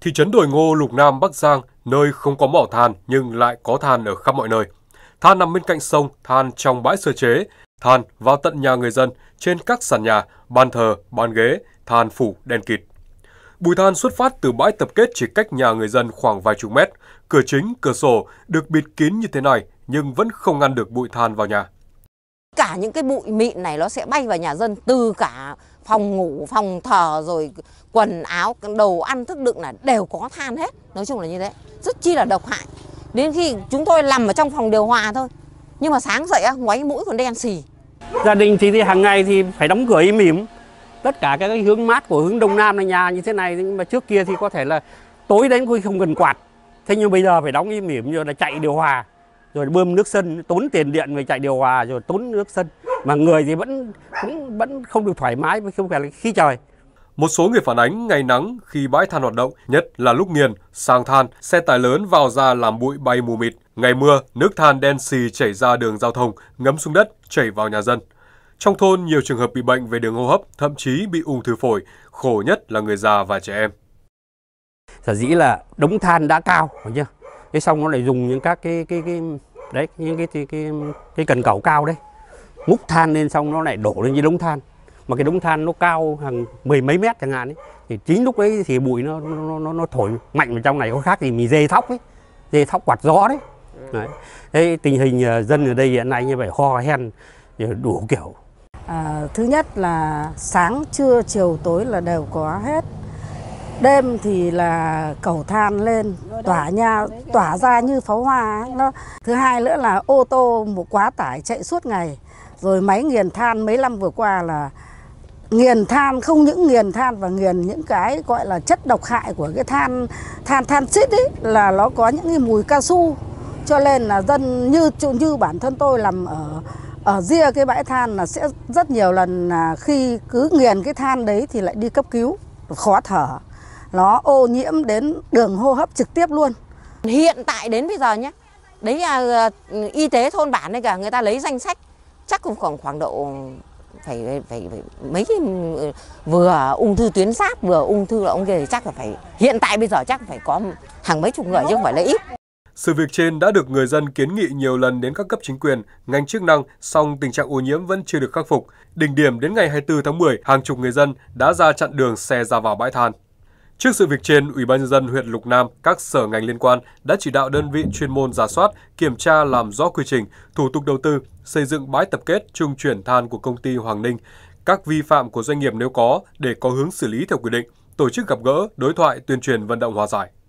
Thị trấn Đồi Ngô, Lục Nam, Bắc Giang, nơi không có mỏ than nhưng lại có than ở khắp mọi nơi. Than nằm bên cạnh sông, than trong bãi sơ chế, than vào tận nhà người dân, trên các sàn nhà, bàn thờ, bàn ghế, than phủ đen kịt. Bùi than xuất phát từ bãi tập kết chỉ cách nhà người dân khoảng vài chục mét. Cửa chính, cửa sổ được bịt kín như thế này nhưng vẫn không ngăn được bụi than vào nhà cả những cái bụi mịn này nó sẽ bay vào nhà dân từ cả phòng ngủ phòng thờ rồi quần áo đồ ăn thức đựng là đều có than hết nói chung là như thế rất chi là độc hại đến khi chúng tôi nằm ở trong phòng điều hòa thôi nhưng mà sáng dậy ngoáy mũi còn đen xì gia đình thì, thì hàng ngày thì phải đóng cửa im mỉm tất cả các cái hướng mát của hướng đông nam là nhà như thế này nhưng mà trước kia thì có thể là tối đến khi không cần quạt thế nhưng bây giờ phải đóng im mỉm rồi là chạy điều hòa rồi bơm nước sân tốn tiền điện về chạy điều hòa rồi tốn nước sân mà người thì vẫn cũng vẫn không được thoải mái với không phải là khí trời một số người phản ánh ngày nắng khi bãi than hoạt động, nhất là lúc nghiền, sang than, xe tải lớn vào ra làm bụi bay mù mịt. Ngày mưa, nước than đen xì chảy ra đường giao thông, ngấm xuống đất, chảy vào nhà dân. Trong thôn, nhiều trường hợp bị bệnh về đường hô hấp, thậm chí bị ung thư phổi, khổ nhất là người già và trẻ em. Sở dĩ là đống than đã cao, phải chưa? cái xong nó lại dùng những các cái cái cái đấy những cái cái cái, cái cần cầu cao đấy múc than lên xong nó lại đổ lên cái đống than mà cái đống than nó cao hàng mười mấy mét chẳng hạn ấy. thì chính lúc ấy thì bụi nó nó nó, nó thổi mạnh vào trong này có khác gì mì dê thóc ấy dê thóc quạt gió đấy đấy thế tình hình ờ, dân ở đây hiện nay như vậy ho hen đủ kiểu à, thứ nhất là sáng trưa chiều tối là đều có hết đêm thì là cầu than lên tỏa nha tỏa ra như pháo hoa ấy. nó thứ hai nữa là ô tô một quá tải chạy suốt ngày rồi máy nghiền than mấy năm vừa qua là nghiền than không những nghiền than và nghiền những cái gọi là chất độc hại của cái than than than xít ấy là nó có những cái mùi cao su cho nên là dân như như bản thân tôi làm ở ở ria cái bãi than là sẽ rất nhiều lần là khi cứ nghiền cái than đấy thì lại đi cấp cứu khó thở nó ô nhiễm đến đường hô hấp trực tiếp luôn. Hiện tại đến bây giờ nhé, đấy là ừ, y tế thôn bản đây cả người ta lấy danh sách chắc cũng khoảng khoảng độ phải phải, phải mấy cái ừ, vừa ung thư tuyến giáp vừa ung thư là ông kia thì chắc là phải hiện tại bây giờ chắc phải có hàng mấy chục người chứ không phải là ít. Sự việc trên đã được người dân kiến nghị nhiều lần đến các cấp chính quyền, ngành chức năng, song tình trạng ô nhiễm vẫn chưa được khắc phục. Đỉnh điểm đến ngày 24 tháng 10, hàng chục người dân đã ra chặn đường xe ra vào bãi than. Trước sự việc trên, Ủy ban nhân dân huyện Lục Nam, các sở ngành liên quan đã chỉ đạo đơn vị chuyên môn giả soát, kiểm tra làm rõ quy trình, thủ tục đầu tư, xây dựng bãi tập kết trung chuyển than của công ty Hoàng Ninh, các vi phạm của doanh nghiệp nếu có để có hướng xử lý theo quy định, tổ chức gặp gỡ, đối thoại, tuyên truyền vận động hòa giải.